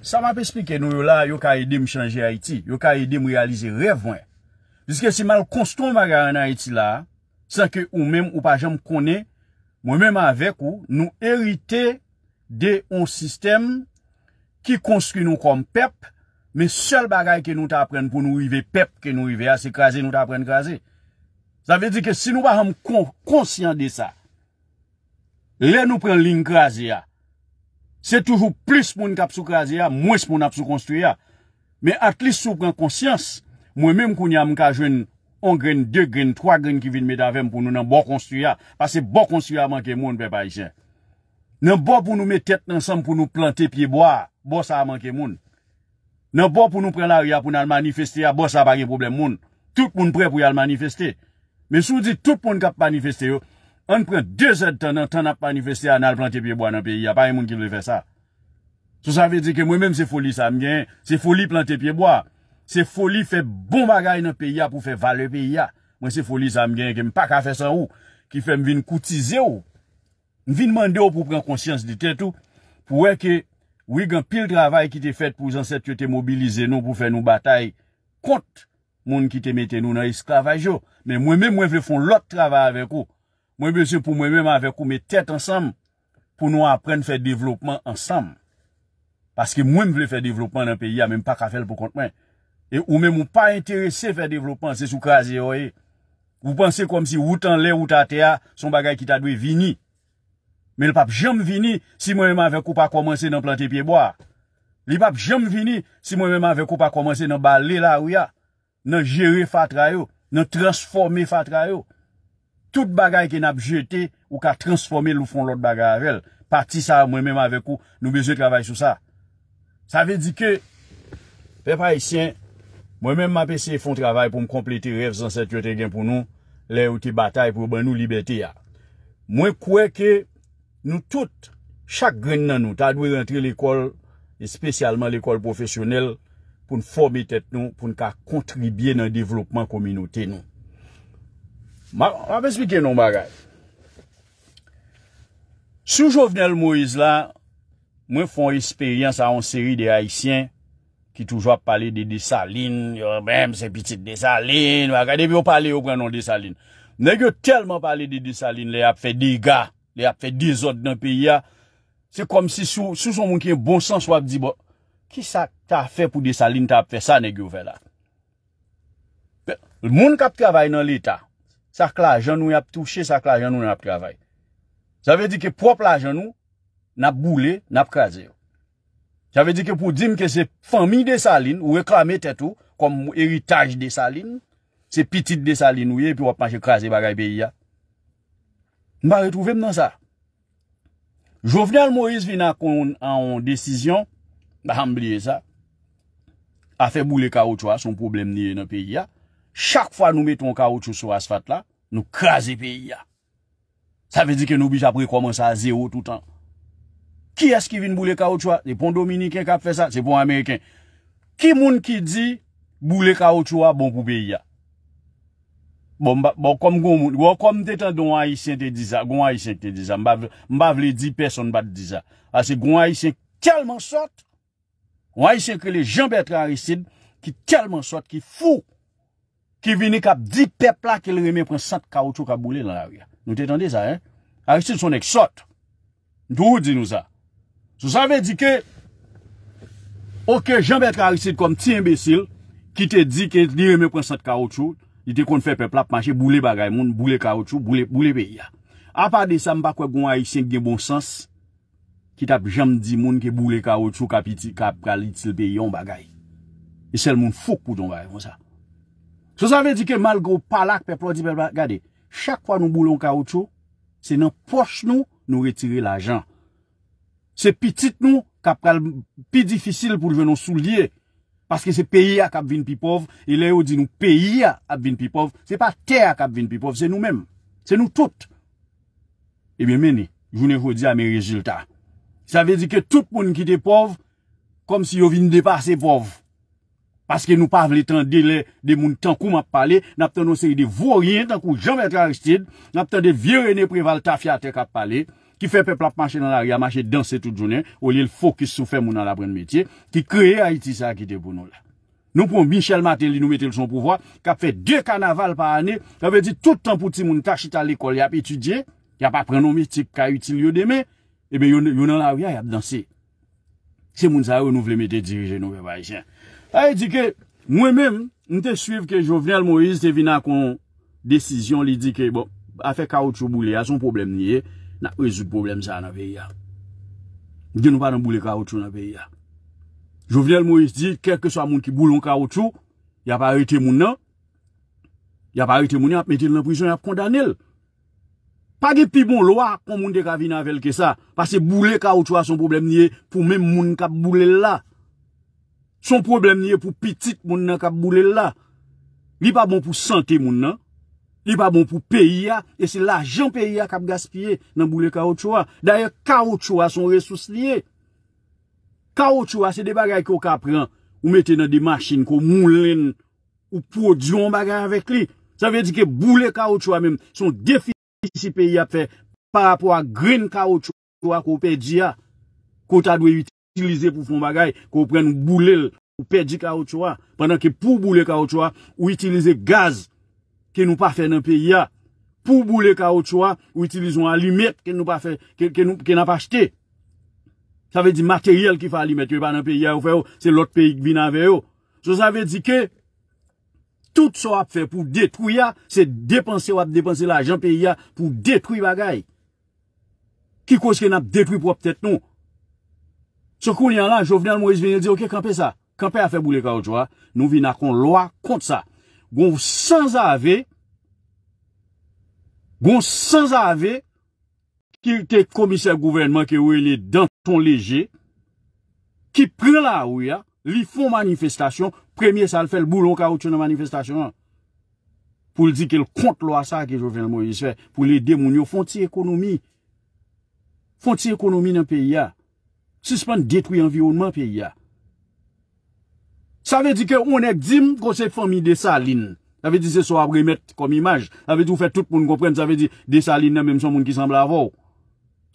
sa ma pe spike nou yo la yo ka edem chanje Haiti. Yo ka edem realize revwen. Jiske si mal konston magare nan Haiti la. San ke ou mèm ou pa jèm konè. Ou mèm avèk ou nou erite de yon sistem sa. Ki konstru nou kom pep, men sel bagay ke nou ta apren pou nou i ve pep, ke nou i ve ase krasi, nou ta apren krasi. Sa ve di ke si nou ba ham konsyant de sa, le nou pren ling krasi ya, se toujou plis moun kap sou krasi ya, mwes moun ap sou konstru ya, men atlis sou pren konsyans, mwen men mkoun yam ka jwen an gren, de gren, twa gren ki vin med avem pou nou nan bon konstru ya, pa se bon konstru ya manke moun pe pa yjen. Nan bo pou nou me tèt nan sam pou nou plante piyeboa, bo sa a manke moun. Nan bo pou nou pren la ou ya pou nou almanifeste ya, bo sa a bagye problem moun. Tout moun pre pou yalmanifeste. Men sou di tout moun kap manifeste yo, an pren de zèd tan nan tan ap manifeste ya nan al plante piyeboa nan peyi. Ya pa yon moun ki vle fè sa. Sou sa fè di ke mwen mèm se foli sa mgen, se foli plante piyeboa. Se foli fè bon bagay nan peyi ya pou fè vale peyi ya. Mwen se foli sa mgen ke m pa ka fè san ou, ki fè m vin koutize ou. Nvi nman de ou pou pran konsyans di tèt ou, pou wè ke wè gen pil travay ki te fèt pou zansèt yo te mobilize nou pou fè nou batay kont moun ki te mette nou nan iskravaj yo. Men mwen mè mwen vle fon lot travay avèk ou. Mwen mwen se pou mwen mè mwen avèk ou me tèt ansam pou nou apren fè developman ansam. Paske mwen mwen vle fè developman nan peyi a mèm pa kafel pou kont mwen. E ou mè mwen pa interese fè developman se sou kaze yo e. Ou panse kom si woutan lè woutan teya son bagay ki ta dwe vini. Men l pap jom vini si mwen mwen vekou pa komanse nan plante pieboa. Li pap jom vini si mwen mwen vekou pa komanse nan bale la ou ya. Nan jere fatrayo. Nan transforme fatrayo. Tout bagay ki nan ap jete ou ka transforme lou fon lot bagay avel. Pati sa mwen mwen vekou nou beze travay sou sa. Sa ve di ke, pe pa isyen, mwen mwen mwen ap ese fon travay pou m komplete rev zan set yote gen pou nou, le ou te batay pou ban nou libeti ya. Mwen kwe ke, Nou tout, chak gren nan nou, ta dwe rentre l'ekol, espesyalman l'ekol profesyonel, pou n'formite nou, pou n'ka kontribye nan devlopman kominote nou. Ma ap esplike nou bagay. Sou jovenel Moïse la, mwen fon esperyans a an seri de haisyen ki toujwa pale de desaline, yo mèm se piti desaline, bagay, debi yo pale yo kwen non desaline. Mwen ek yo telman pale de desaline, le ap fe diga li ap fe dezot nan peyi ya, se kom si sou son moun ki yon bon sens wap di bo, ki sa ta fe pou desaline ta ap fe sa negyo fe la? Le moun kap travay nan lita, sa kla ajan nou yap touche, sa kla ajan nou nap travay. Sa ve di ki prop la ajan nou, nap boule, nap kaze yo. Sa ve di ki pou di m ke se fami desaline, ou reklamete tou, kom eritage desaline, se pitit desaline ou ye, pi wap manche kaze bagay peyi ya, Mba retouvem nan sa. Jovenel Moïse vina kon an on desisyon, mba hambleye sa, a fe boule kaoutchoua, son problem niye nan peyi ya. Chak fwa nou meton kaoutchoua sou as fat la, nou kaze peyi ya. Sa ve di ke nou bij apre koman sa a zero toutan. Ki as ki vin boule kaoutchoua? Se pon Dominikin kap fe sa, se pon Amerikin. Ki moun ki di boule kaoutchoua bon pou peyi ya? Bon, mba, mba, bon, kom goun moun, goun kom mte etan don wany isen te dizan, goun wany isen te dizan, mba vle di peson bat dizan. Ase goun wany isen kelman sot, wany isen kele jambetre Aristide ki kelman sot, ki fou, ki vini kap di pepla kele reme pren sat kaoutou ka boule nan aria. Nou te etan de zan, Aristide son ek sot, nou di nou zan, sou sa ve di ke, oke jambetre Aristide kom ti embesil ki te di kele reme pren sat kaoutou, Y te kon fe pepla ap manche boule bagay moun, boule kaoutou, boule peya. A pa de sa mba kwek wèk wèk wèk yon a yi sengi gen bon sens, ki tap jem di moun ke boule kaoutou kap kalitil peyon bagay. E sel moun fok pou don bagay von sa. Se sa vè di ke mal gro palak pepla di pepla, gade, chak kwa nou boule an kaoutou, se nan pors nou nou retire la jan. Se pitit nou kap kal pi difisil pou venon sou liye, Paske se peyi ak ap vin pi pov, e le yo di nou peyi ak ap vin pi pov, se pa te ak ap vin pi pov, se nou menm, se nou tout. Ebe meni, jounen jodi a me rejilta. Sa ve di ke tout moun ki te pov, kom si yo vin depar se pov. Paske nou pa vle tan dele de moun tan kou map pale, nap tan nou se de vwo rien tan kou jom etre aristid, nap tan de vye rene pre val ta fya te kap pale. ki fè pe plap mache nan la riyan, mache danse tout zounen, ou li l fokis sou fè moun nan la pren metye, ki kreye Haiti sa akite pou nou la. Nou pou Michel Maté li nou mette l son pouvoi, kap fè dè kanaval pa anè, kap fè di tout an pouti moun tachita l ekol, yap etudye, yap apren nou mette kajitil yon demè, ebe yon eh nan la riyan yap danse. Se moun sa yo nou vle mette dirije nou vle vajen. Haye di ke mwen mèm, mwen te suiv ke Jovenel Moïse te vina kon desisyon li di ke bon, a fè kaout choubou li, a son problem niye, Na wezout problem zan na veya. Genou pa nan boule kaoutou na veya. Jouvenel Moïse di, kek ke sa moun ki boule moun kaoutou, ya pa rete moun nan, ya pa rete moun nan ap metil nan prison ap kondanil. Pag e pi bon lwa, kon moun de ka vi nan vel ke sa. Pase boule kaoutou a son problem niye pou men moun kap boule la. Son problem niye pou pitit moun nan kap boule la. Li pa bon pou sante moun non? nan. li pa bon pou peyi ya, e se lajen peyi ya kap gaspye, nan boule kaoutchoua, daye kaoutchoua son resous liye, kaoutchoua se de bagay ki yo kapren, ou meten nan di masin ko moulen, ou prodyon bagay avek li, sa ve di ke boule kaoutchoua menm, son defi si peyi ya fe, pa rapor a green kaoutchoua ko pe di ya, ko ta dwe itilize pou fon bagay, ko pren boule ou pe di kaoutchoua, pandan ke pou boule kaoutchoua, ou itilize gaz kaoutchoua, Kè nou pa fè nan peyi ya. Pou boule kaoutchoua, Ou itilizoun alimet, Kè nou pa fè, Kè nou, Kè nan pa chete. Sa ve di materyel ki fa alimet, Kè nou pa nan peyi ya, Ou fe yo, Se lot peyi ki vinan ve yo. So sa ve di ke, Tout so ap fè pou detou ya, Se depanse wap depanse la ajan peyi ya, Pou detou bagay. Ki kouz kè nan detou pou ap tèt nou. So kou li an lan, Jou venan mou, Jou venan di, Ok, kanpe sa, Kanpe a fè boule kaoutchoua, Nou vinan kon loa kont sa. Gon san zave, gon san zave ki te komisèp gouvenman ki ou ene danton leje, ki pre la ou ya, li fon manifestasyon, premye sal fèl boulon ka ou tchoun nan manifestasyon an. Pou li di ke l kont lo a sa ki jou ven l moun isfè, pou li demoun yo fon ti ekonomi. Fon ti ekonomi nan peyi ya. Se se pan detwye environman peyi ya. Sa ve di ke ou ne dim kon se fomi desaline. Sa ve di se so ap remet kom imaj. Sa ve di ou fet tout pou nou kompren. Sa ve di desaline nem menm son moun ki sembla avou.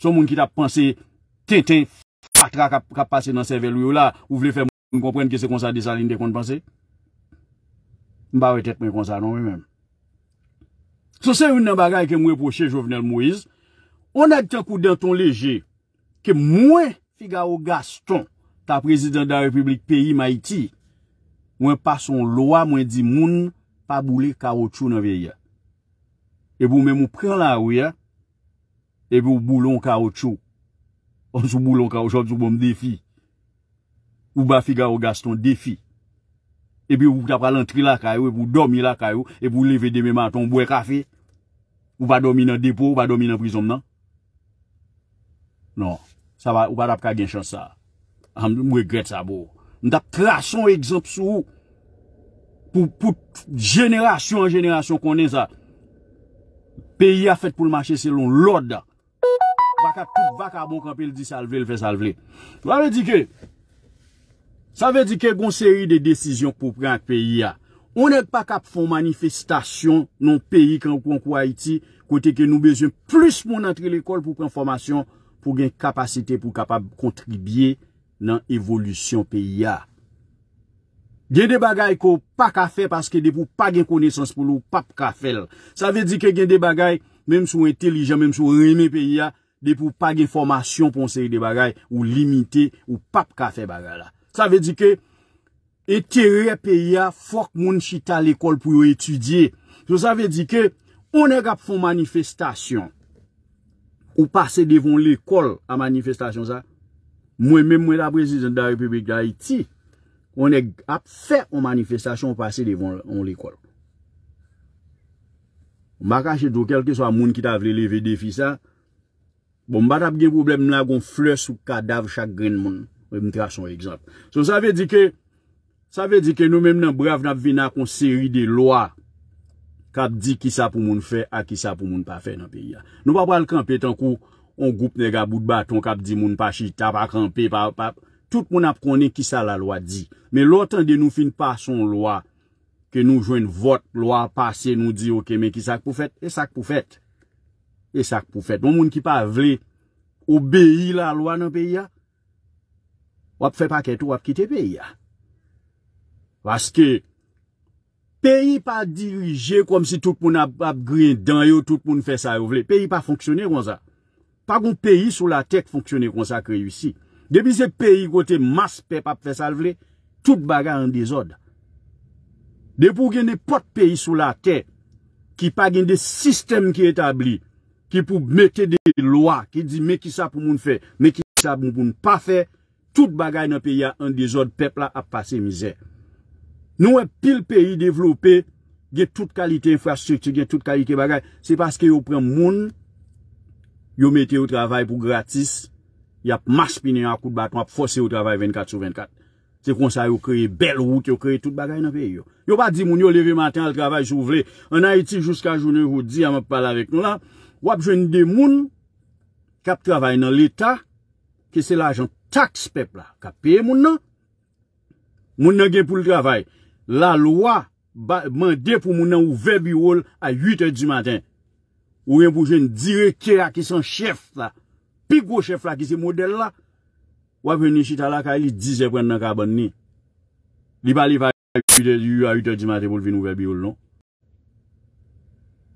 Son moun ki tap pense te te fatra ka pase nan se velou yo la. Ou vle fè moun kompren ke se konsa desaline de kon pense. Mba we tet men konsa non we menm. So se ou ne bagay ke mwen poche Jovenel Moise. On ad ten kou denton leje. Ke mwen figa ou gaston ta prezident da republik peyi ma iti. Mwen pa son lowa, mwen di moun pa boule karo chou nan veye. E pou mè mou pren la ouye, e pou boulon karo chou. An sou boulon karo chou, an sou bom defi. Ou ba fi ga ou gaston defi. E pi ou pou tapra lantri la kayo, e pou domi la kayo, e pou leve de mè maton, bwe kafe. Ou pa domi nan depo, ou pa domi nan prizom nan. Non, sa va, ou pa tapra gen chansa. Mwen gret sa boj. Ndap prason egzopsyo pou pou jenerasyon an jenerasyon konen sa. Peyi a fet pou lmache selon lode. Vaka tout vaka bon kapil di salve, lfe salve. Vak vedi ke, sa vedi ke goun seri de desisyon pou pran peyi a. On ek pa kap fon manifestasyon non peyi kran pou an kwa iti, kote ke nou bezyon plus moun antre l ekol pou pran formasyon, pou gen kapasite pou kapab kontribye. nan evolusyon pe ya gen de bagay ko pa ka fe paske de pou pa gen konesans pou lou pap ka fel sa ve di ke gen de bagay menm sou entelijan, menm sou rime pe ya de pou pa gen formasyon pou onsere de bagay ou limite ou pap ka fe bagay la sa ve di ke etere pe ya fok moun chita l'ekol pou yo etudye sa ve di ke ou ne gap foun manifestasyon ou pase devon l'ekol a manifestasyon sa Mwen men mwen la prezident da Republike de Haïti, mwen ap fè an manifestasyon ou pase devan an l'ekol. Mwen baka chedou, kelke so an moun ki ta vle leve defisa, mwen bon, bat ap gen problem mwen ap gon flè sou kadav chak grenman. Mwen tra son ekzamp. So sa vè di ke, sa vè di ke nou men mnen brav nap vina kon seri de loa kap di ki sa pou moun fè a ki sa pou moun pa fè nan pè ya. Nou pa pral kampè tankou On goup nega bout baton kap di moun pa chita, pa kranpe, pa... Tout moun ap konen ki sa la lwa di. Men lò tan de nou fin pa son lwa, ke nou jwen vot lwa pase, nou di ok men ki sa k pou fèt, e sa k pou fèt. E sa k pou fèt. Moun moun ki pa vle obeyi la lwa nan peyi ya, wap fè pa ketou, wap kite peyi ya. Vaske, peyi pa dirije kom si tout moun ap grindan yo, tout moun fè sa yo vle. Peyi pa fonksyone kon sa. pa goun peyi sou la tek fonksyone konsakre yisi. Debi se peyi kote mas pep ap fesal vle, tout bagay an dezod. De pou gen de pot peyi sou la tek, ki pa gen de sistem ki etabli, ki pou mette de loa, ki di me ki sa pou moun fè, me ki sa pou moun pa fè, tout bagay nan peyi an dezod pep la ap pase mizè. Nou e pil peyi devlopè, gen tout kalite infrastrikti, gen tout kalite bagay, se paske yo pren moun, yo mete yo travay pou gratis, yap mas pini an akout batman ap fose yo travay 24 sou 24. Se konsay yo kreye bel wout, yo kreye tout bagay nan veyo. Yo ba di moun yo leve mantan al travay sou vle, an a iti jouska jounen houdi, am ap pala vek nou la, wap jwen de moun kap travay nan l'Etat, ki se l'ajan taks pepla, kap peye moun nan, moun nan gen pou l'travay. La lwa mande pou moun nan ouve bi oul a 8 e di mantan. Ou gen pou jen direke a ki son chef la. Pigo chef la ki se model la. Wap rene chita la ka li dizye pren nan kaban ni. Li bali fay pide li yu a yute di mate pou li vin nouvel biyol non.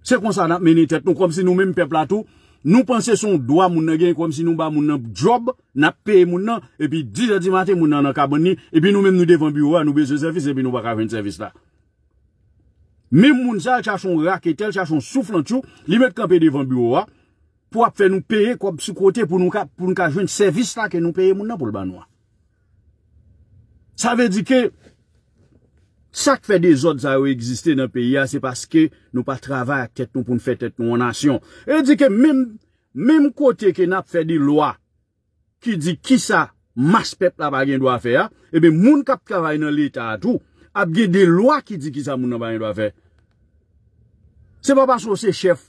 Se konsan ap meni tet nou kom si nou meni pep la tou. Nou panse son dwa moun na gen kom si nou ba moun nan job. Na pe moun nan. E pi dizye di mate moun nan nan kaban ni. E pi nou meni nou defon biyol anoube se servis. E pi nou baka pren servis la. Mem moun sa chachon rak etel, chachon souflan tchou, li met kanpe devan biwo wa, pou ap fe nou pere kwa psikote pou nou ka jwen servis la ke nou pere moun nan pou l banwa. Sa ve di ke, sa kfe de zot za yo egziste nan peyi ya, se paske nou pa travay a tet nou pou nou fe tet nou anasyon. E di ke, mem kote ke nap fe di lwa ki di ki sa mas pep la bagen do a fe ya, ebe moun kap kavay nan lita a tou. ap gen de loa ki di ki sa moun nan ba yon do a fe. Se pa pa sou se chef,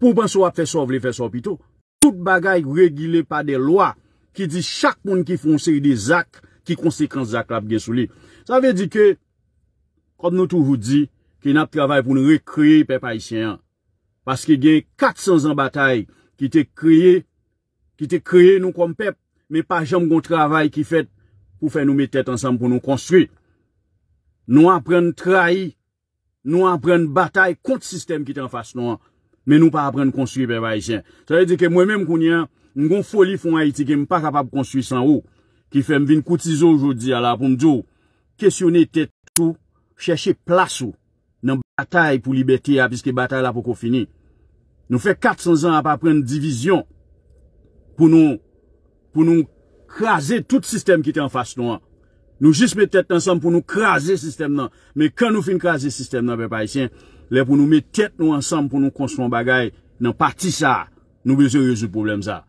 pou pan sou ap fe sov le fe sov pito, tout bagay regile pa de loa, ki di chak moun ki fon se yon de zak, ki konsekans zak la ap gen sou li. Sa ve di ke, kon nou tou vou di, ki nap travay pou nou re kreye pepe aisyen. Paske gen 400 an batay, ki te kreye, ki te kreye nou kon pepe, me pa jom kon travay ki fet, pou fe nou metet ansam pou nou konstriy. Nou apren trahi, nou apren batay konti sistem ki te an fas nou an, men nou pa apren konstruy pe bayisyen. Sa yon di ke mwen men mkouni an, mgon foli foun ha iti ke mpa kapap konstruy san ou, ki fe mvin koutizo oujoudi ala pou mdou, kesyonete tout, cheshe plas ou, nan batay pou libeti a, piske batay la pou kon fini. Nou fe 400 an apren divizyon, pou nou, pou nou krasi tout sistem ki te an fas nou an. Nou jist mè tèt ansem pou nou krasè sistem nan. Mè kan nou fin krasè sistem nan, mè Parisien, lè pou nou mè tèt nou ansem pou nou konspon bagay nan pati sa, nou bezè rejou problem za.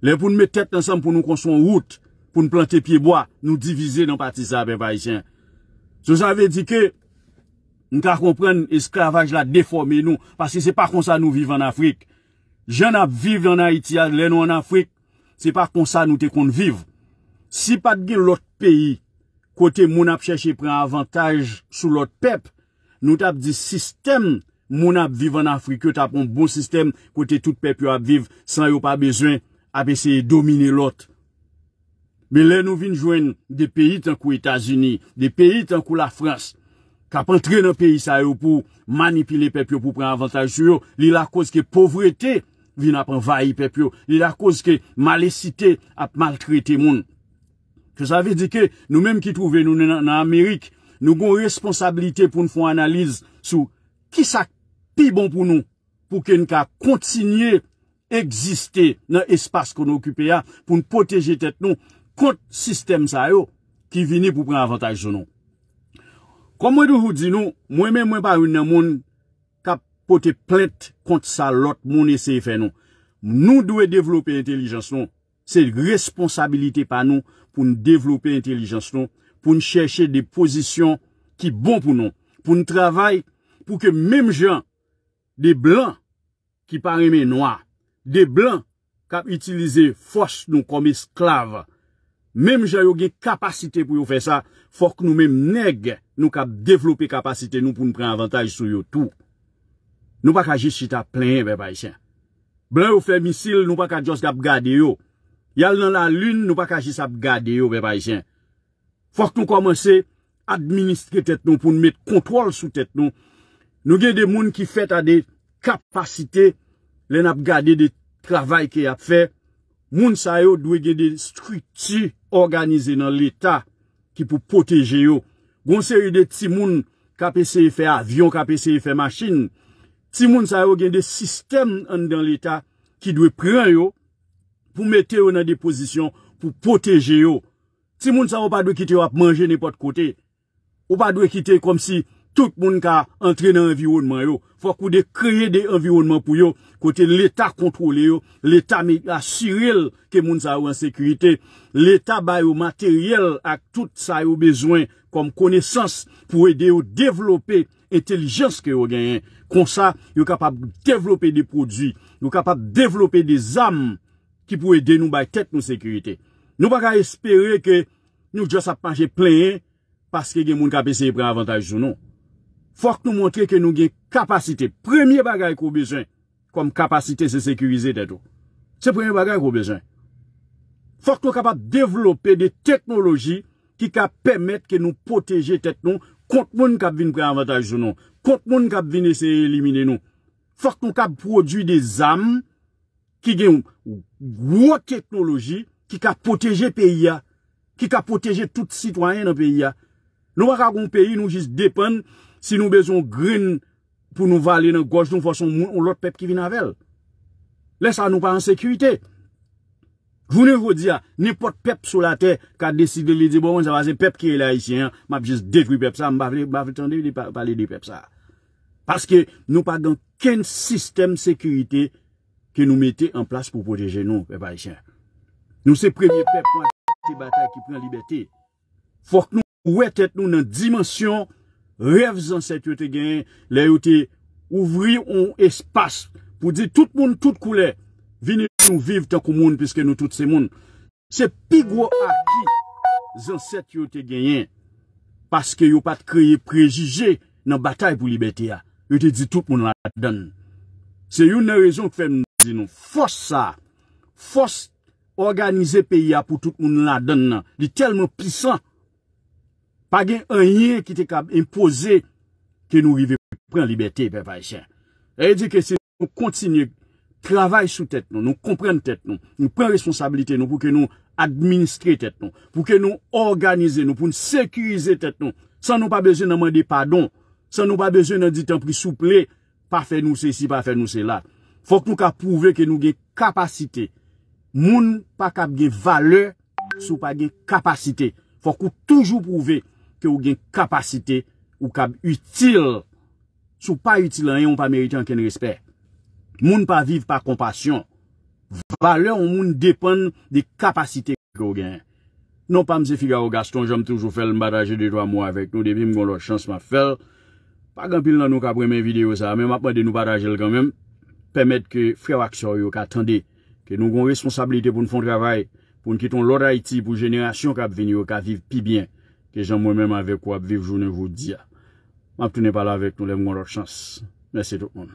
Lè pou nou mè tèt ansem pou nou konspon route pou nou plante pieboa, nou divize nan pati sa, mè Parisien. Sou sa ve di ke, nou ka kompren eskravaj la deforme nou, paske se pa kon sa nou vive an Afrik. Jè nan ap vive an Haiti, an lè nou an Afrik, se pa kon sa nou te kon vive. Si pat gen lòt peyi, Kote moun ap chèche pren avantage sou lot pep, nou tap di sistem moun ap vivan Afrikyo, tap moun bon sistem kote tout pep yo ap viv san yo pa bezwen ap eseye domine lot. Men lè nou vin jwen de peyi tankou Etasini, de peyi tankou la Frans, kap antren an peyi sa yo pou manipile pep yo pou pren avantage sou yo, li la kouse ke povrete vin ap envahi pep yo, li la kouse ke malesite ap maltrete moun. Ke sa ve di ke nou menm ki trouve nou nan Amerik, nou goun responsabilite pou nou foun analize sou ki sa pi bon pou nou pou ke nou ka kontinye egziste nan espase kon nou okupe ya pou nou poteje tet nou kont sistem sa yo ki vini pou pran avantaj sou nou. Kon mwen nou foun di nou, mwen mwen mwen paroun nan moun ka pote plente kont sa lot moun eseye fe nou. Nou dwe devlope intelijans nou, se responsabilite pa nou pou nou devlopè intelijans nou, pou nou chèche de pozisyon ki bon pou nou, pou nou travèl pou ke mèm jan, de blan ki parèmè noa, de blan kap itilize fòs nou kom esklav, mèm jan yo ge kapasite pou yo fè sa, fòk nou mèm neg nou kap devlopè kapasite nou pou nou pren avantaj sou yo tou. Nou pa ka jist chita plèn, beba isen. Blan yo fè misil, nou pa ka jost kap gade yo, Yal nan la lun nou pa kajis ap gade yo bepa isyen. Fok nou komanse administre tet nou pou nou met kontrol sou tet nou. Nou gen de moun ki fet a de kapasite len ap gade de travay ki ap fe. Moun sa yo dwe gen de struti organize nan l'Etat ki pou poteje yo. Gon se yu de ti moun kape se yu fe avyon, kape se yu fe masin. Ti moun sa yo gen de sistem an dan l'Etat ki dwe pren yo. pou mette yo nan deposisyon pou poteje yo. Si moun sa ou pa dwe kite yo ap manje nipot kote, ou pa dwe kite kom si tout moun ka entre nan environman yo, fwa kou de kreye de environman pou yo, kote l'Etat kontrole yo, l'Etat asyrel ke moun sa ou an sekurite, l'Etat bayo materyel ak tout sa yo bezwen kom konesans pou ede yo devlope entelijens ke yo genyen. Kon sa, yo kapap devlope de prodwi, yo kapap devlope de zamm, ki pou ede nou bay tet nou sekurite. Nou baka espere ke nou josa panje pleyen, paske gen moun kapese pre avantaj zounon. Fok nou montre ke nou gen kapasite, premye baka ekou bezwen, kom kapasite se sekurize tet nou. Se premye baka ekou bezwen. Fok nou kapap devlope de teknoloji ki ka pemet ke nou poteje tet nou, kont moun kapvin pre avantaj zounon. Kont moun kapvin ese elimine nou. Fok nou kap produy de zam, ki gen wot teknoloji, ki ka poteje peyi ya, ki ka poteje tout sitwanyen nan peyi ya. Nou pa kakon peyi nou jis depen, si nou bezon grin pou nou valen nan goj, nou foson moun ou lot pep ki vin avel. Le sa nou pa an sekurite. Vounen vou di ya, nipot pep sou la te, ka desi de li di bo, moun zavase pep ki e la isye, map jis detwi pep sa, mbavle tande pali de pep sa. Paske nou pa gen ken sistem sekurite, ki nou mette en plas pou poteje nou, pepa e chan. Nou se previ pep, pou an te batay ki pren libeti. Fok nou, ou wet et nou nan dimensyon, rev zan set yo te genyen, le yo te ouvri ou espas, pou di tout moun tout koule, vinit nou viv tan kou moun, piske nou tout se moun. Se pigwo a ki, zan set yo te genyen, paske yo pat kreye prejije, nan batay pou libeti ya. Yo te di tout moun la dan. Se yo nan rezon kwen, Fos sa Fos organize pe ya Pou tout moun la den nan Di telman pisan Page anye ki te kab impose Ke nou rive pou pren liberté E di ke se nou kontinye Pravay sou tet nan Nou kompren tet nan Nou pren responsabilite nan pou ke nou administre tet nan Pou ke nou organize nan Pou nou sekurize tet nan San nou pa beze nan mande padon San nou pa beze nan ditan pri souple Pa fe nou se si pa fe nou se la Fok nou ka pouve ke nou gen kapasite. Moun pa kap gen vale, sou pa gen kapasite. Fok ou toujou pouve ke ou gen kapasite ou kap util. Sou pa util an, yon pa merite an ken respet. Moun pa viv pa kompasyon. Vale ou moun depan non de kapasite ke ou gen. Non pa mse figa ou gaston, jom toujou fel mba raje de 3 mwa vek. Nou depi mgon lor chans ma fel. Pag an pil nan nou ka premen video sa, men mapan de nou baraje l kanmem. Pemet ke frew akso yo ka tende. Ke nou goun responsabilite pou nou fon travay. Pou nou kiton lor ha iti pou jenerasyon ka ap vini yo ka viv pi bien. Ke jan mwen menm avek wap viv jounen vou dia. Mab tou ne pala vek nou lev goun lor chans. Mese tout moun.